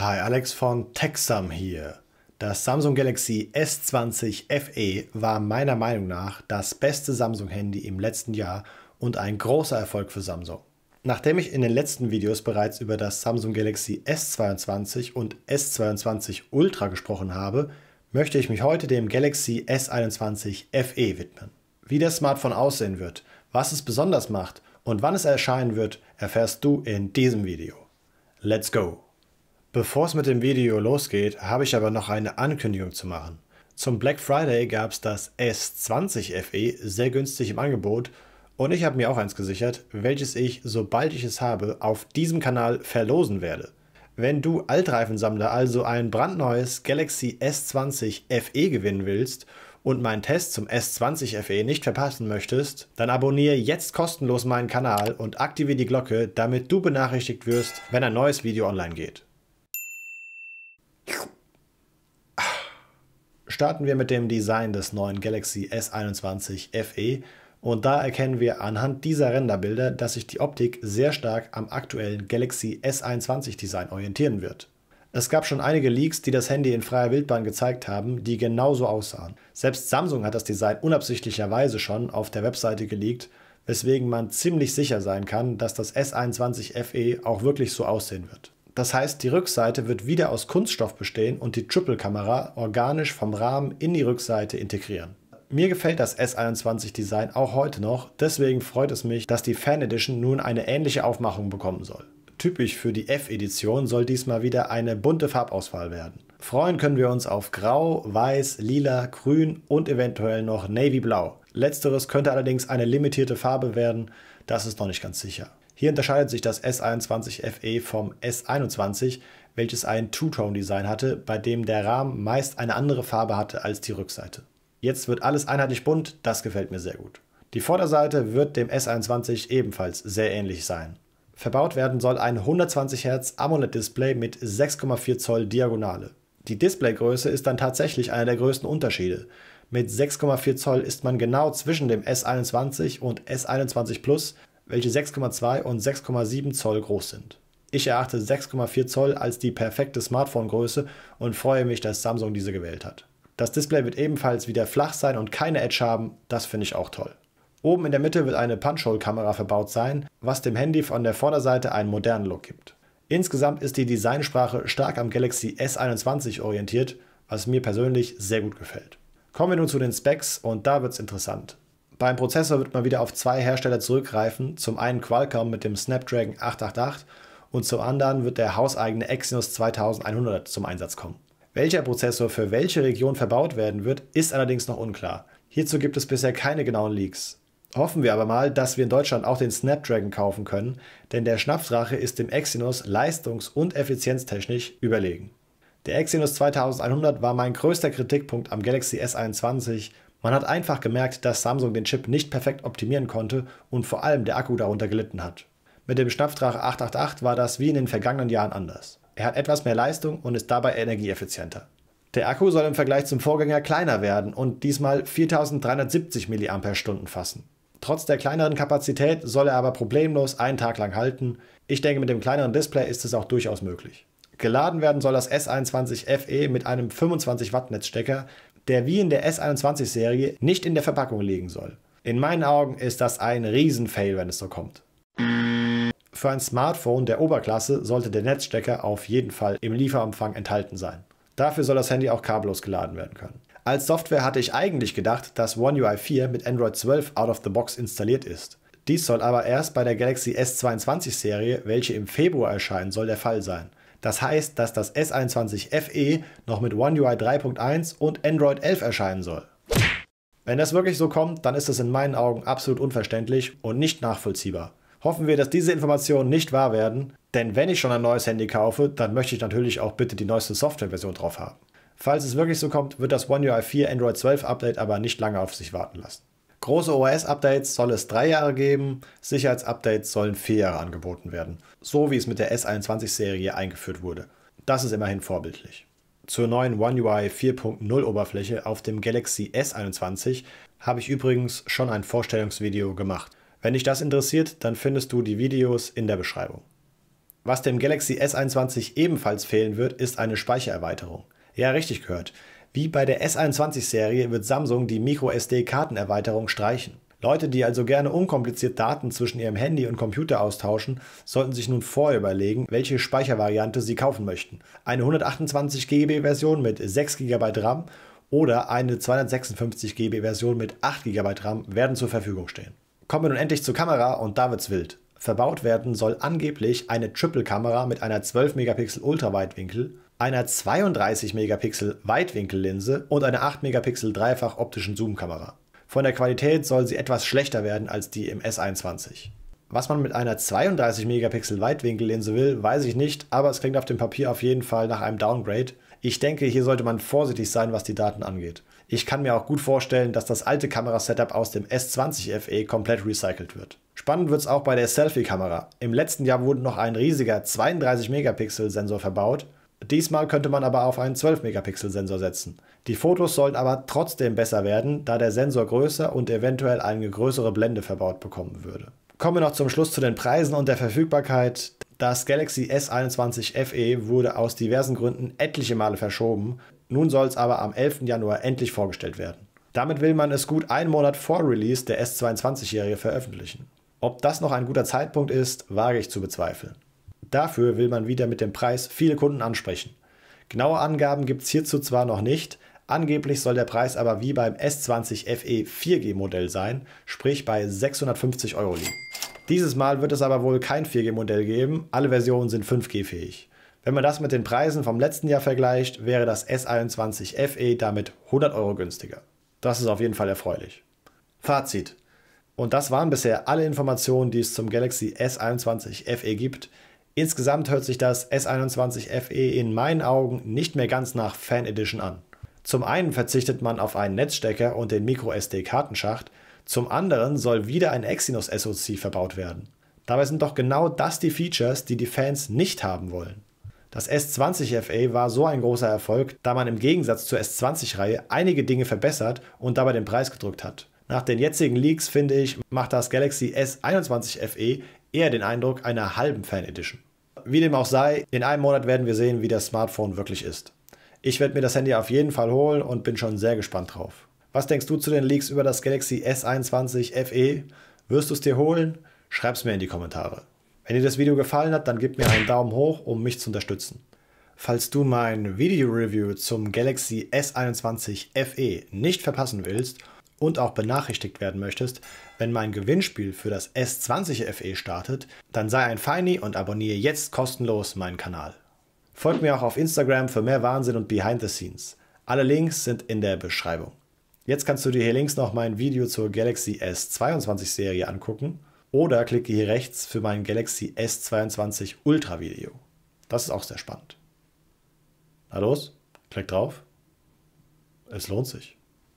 Hi, Alex von Texam hier. Das Samsung Galaxy S20 FE war meiner Meinung nach das beste Samsung-Handy im letzten Jahr und ein großer Erfolg für Samsung. Nachdem ich in den letzten Videos bereits über das Samsung Galaxy S22 und S22 Ultra gesprochen habe, möchte ich mich heute dem Galaxy S21 FE widmen. Wie das Smartphone aussehen wird, was es besonders macht und wann es erscheinen wird, erfährst du in diesem Video. Let's go! Bevor es mit dem Video losgeht, habe ich aber noch eine Ankündigung zu machen. Zum Black Friday gab es das S20 FE sehr günstig im Angebot und ich habe mir auch eins gesichert, welches ich, sobald ich es habe, auf diesem Kanal verlosen werde. Wenn du Altreifensammler also ein brandneues Galaxy S20 FE gewinnen willst und meinen Test zum S20 FE nicht verpassen möchtest, dann abonniere jetzt kostenlos meinen Kanal und aktiviere die Glocke, damit du benachrichtigt wirst, wenn ein neues Video online geht. Starten wir mit dem Design des neuen Galaxy S21 FE und da erkennen wir anhand dieser Renderbilder, dass sich die Optik sehr stark am aktuellen Galaxy S21 Design orientieren wird. Es gab schon einige Leaks, die das Handy in freier Wildbahn gezeigt haben, die genauso aussahen. Selbst Samsung hat das Design unabsichtlicherweise schon auf der Webseite geleakt, weswegen man ziemlich sicher sein kann, dass das S21 FE auch wirklich so aussehen wird. Das heißt, die Rückseite wird wieder aus Kunststoff bestehen und die Triple-Kamera organisch vom Rahmen in die Rückseite integrieren. Mir gefällt das S21-Design auch heute noch, deswegen freut es mich, dass die Fan Edition nun eine ähnliche Aufmachung bekommen soll. Typisch für die F-Edition soll diesmal wieder eine bunte Farbauswahl werden. Freuen können wir uns auf Grau, Weiß, Lila, Grün und eventuell noch Navy Blau. Letzteres könnte allerdings eine limitierte Farbe werden, das ist noch nicht ganz sicher. Hier unterscheidet sich das S21 FE vom S21, welches ein Two-Tone-Design hatte, bei dem der Rahmen meist eine andere Farbe hatte als die Rückseite. Jetzt wird alles einheitlich bunt, das gefällt mir sehr gut. Die Vorderseite wird dem S21 ebenfalls sehr ähnlich sein. Verbaut werden soll ein 120 Hz AMOLED-Display mit 6,4 Zoll Diagonale. Die Displaygröße ist dann tatsächlich einer der größten Unterschiede. Mit 6,4 Zoll ist man genau zwischen dem S21 und S21 Plus welche 6,2 und 6,7 Zoll groß sind. Ich erachte 6,4 Zoll als die perfekte Smartphone-Größe und freue mich, dass Samsung diese gewählt hat. Das Display wird ebenfalls wieder flach sein und keine Edge haben, das finde ich auch toll. Oben in der Mitte wird eine Punch-Hole-Kamera verbaut sein, was dem Handy von der Vorderseite einen modernen Look gibt. Insgesamt ist die Designsprache stark am Galaxy S21 orientiert, was mir persönlich sehr gut gefällt. Kommen wir nun zu den Specs und da wird es interessant. Beim Prozessor wird man wieder auf zwei Hersteller zurückgreifen, zum einen Qualcomm mit dem Snapdragon 888 und zum anderen wird der hauseigene Exynos 2100 zum Einsatz kommen. Welcher Prozessor für welche Region verbaut werden wird, ist allerdings noch unklar. Hierzu gibt es bisher keine genauen Leaks. Hoffen wir aber mal, dass wir in Deutschland auch den Snapdragon kaufen können, denn der Schnapsdrache ist dem Exynos leistungs- und effizienztechnisch überlegen. Der Exynos 2100 war mein größter Kritikpunkt am Galaxy S21 man hat einfach gemerkt, dass Samsung den Chip nicht perfekt optimieren konnte und vor allem der Akku darunter gelitten hat. Mit dem Schnapfdrache 888 war das wie in den vergangenen Jahren anders. Er hat etwas mehr Leistung und ist dabei energieeffizienter. Der Akku soll im Vergleich zum Vorgänger kleiner werden und diesmal 4370 mAh fassen. Trotz der kleineren Kapazität soll er aber problemlos einen Tag lang halten. Ich denke, mit dem kleineren Display ist es auch durchaus möglich. Geladen werden soll das S21 FE mit einem 25 Watt Netzstecker, der wie in der S21-Serie nicht in der Verpackung liegen soll. In meinen Augen ist das ein Riesenfail, wenn es so kommt. Für ein Smartphone der Oberklasse sollte der Netzstecker auf jeden Fall im Lieferumfang enthalten sein. Dafür soll das Handy auch kabellos geladen werden können. Als Software hatte ich eigentlich gedacht, dass One UI 4 mit Android 12 out of the box installiert ist. Dies soll aber erst bei der Galaxy S22-Serie, welche im Februar erscheinen soll, der Fall sein. Das heißt, dass das S21 FE noch mit One UI 3.1 und Android 11 erscheinen soll. Wenn das wirklich so kommt, dann ist das in meinen Augen absolut unverständlich und nicht nachvollziehbar. Hoffen wir, dass diese Informationen nicht wahr werden, denn wenn ich schon ein neues Handy kaufe, dann möchte ich natürlich auch bitte die neueste Softwareversion drauf haben. Falls es wirklich so kommt, wird das One UI 4 Android 12 Update aber nicht lange auf sich warten lassen. Große OS-Updates soll es drei Jahre geben, Sicherheitsupdates sollen vier Jahre angeboten werden, so wie es mit der S21-Serie eingeführt wurde. Das ist immerhin vorbildlich. Zur neuen One UI 4.0 Oberfläche auf dem Galaxy S21 habe ich übrigens schon ein Vorstellungsvideo gemacht. Wenn dich das interessiert, dann findest du die Videos in der Beschreibung. Was dem Galaxy S21 ebenfalls fehlen wird, ist eine Speichererweiterung. Ja, richtig gehört. Wie bei der S21-Serie wird Samsung die MicroSD-Kartenerweiterung streichen. Leute, die also gerne unkompliziert Daten zwischen ihrem Handy und Computer austauschen, sollten sich nun vorher überlegen, welche Speichervariante sie kaufen möchten. Eine 128 GB Version mit 6 GB RAM oder eine 256 GB Version mit 8 GB RAM werden zur Verfügung stehen. Kommen wir nun endlich zur Kamera und da wird's wild. Verbaut werden soll angeblich eine Triple-Kamera mit einer 12 Megapixel Ultraweitwinkel, einer 32 Megapixel Weitwinkellinse und einer 8 Megapixel dreifach optischen Zoomkamera. Von der Qualität soll sie etwas schlechter werden als die im S21. Was man mit einer 32 Megapixel Weitwinkellinse will, weiß ich nicht, aber es klingt auf dem Papier auf jeden Fall nach einem Downgrade. Ich denke, hier sollte man vorsichtig sein, was die Daten angeht. Ich kann mir auch gut vorstellen, dass das alte Kamerasetup aus dem S20 FE komplett recycelt wird. Spannend wird es auch bei der Selfie-Kamera. Im letzten Jahr wurde noch ein riesiger 32-Megapixel-Sensor verbaut. Diesmal könnte man aber auf einen 12-Megapixel-Sensor setzen. Die Fotos sollen aber trotzdem besser werden, da der Sensor größer und eventuell eine größere Blende verbaut bekommen würde. Kommen wir noch zum Schluss zu den Preisen und der Verfügbarkeit. Das Galaxy S21 FE wurde aus diversen Gründen etliche Male verschoben. Nun soll es aber am 11. Januar endlich vorgestellt werden. Damit will man es gut einen Monat vor Release der S22-Serie veröffentlichen. Ob das noch ein guter Zeitpunkt ist, wage ich zu bezweifeln. Dafür will man wieder mit dem Preis viele Kunden ansprechen. Genaue Angaben gibt es hierzu zwar noch nicht, angeblich soll der Preis aber wie beim S20 FE 4G Modell sein, sprich bei 650 Euro liegen. Dieses Mal wird es aber wohl kein 4G Modell geben, alle Versionen sind 5G fähig. Wenn man das mit den Preisen vom letzten Jahr vergleicht, wäre das S21 FE damit 100 Euro günstiger. Das ist auf jeden Fall erfreulich. Fazit. Und das waren bisher alle Informationen, die es zum Galaxy S21 FE gibt. Insgesamt hört sich das S21 FE in meinen Augen nicht mehr ganz nach Fan Edition an. Zum einen verzichtet man auf einen Netzstecker und den MicroSD-Kartenschacht, zum anderen soll wieder ein Exynos SoC verbaut werden. Dabei sind doch genau das die Features, die die Fans nicht haben wollen. Das S20 FE war so ein großer Erfolg, da man im Gegensatz zur S20-Reihe einige Dinge verbessert und dabei den Preis gedrückt hat. Nach den jetzigen Leaks, finde ich, macht das Galaxy S21 FE eher den Eindruck einer halben Fan Edition. Wie dem auch sei, in einem Monat werden wir sehen, wie das Smartphone wirklich ist. Ich werde mir das Handy auf jeden Fall holen und bin schon sehr gespannt drauf. Was denkst du zu den Leaks über das Galaxy S21 FE? Wirst du es dir holen? Schreib es mir in die Kommentare. Wenn dir das Video gefallen hat, dann gib mir einen Daumen hoch, um mich zu unterstützen. Falls du mein Video-Review zum Galaxy S21 FE nicht verpassen willst und auch benachrichtigt werden möchtest, wenn mein Gewinnspiel für das S20 FE startet, dann sei ein Feini und abonniere jetzt kostenlos meinen Kanal. Folgt mir auch auf Instagram für mehr Wahnsinn und Behind the Scenes. Alle Links sind in der Beschreibung. Jetzt kannst du dir hier links noch mein Video zur Galaxy S22 Serie angucken oder klicke hier rechts für mein Galaxy S22 Ultra Video. Das ist auch sehr spannend. Na los, klick drauf. Es lohnt sich.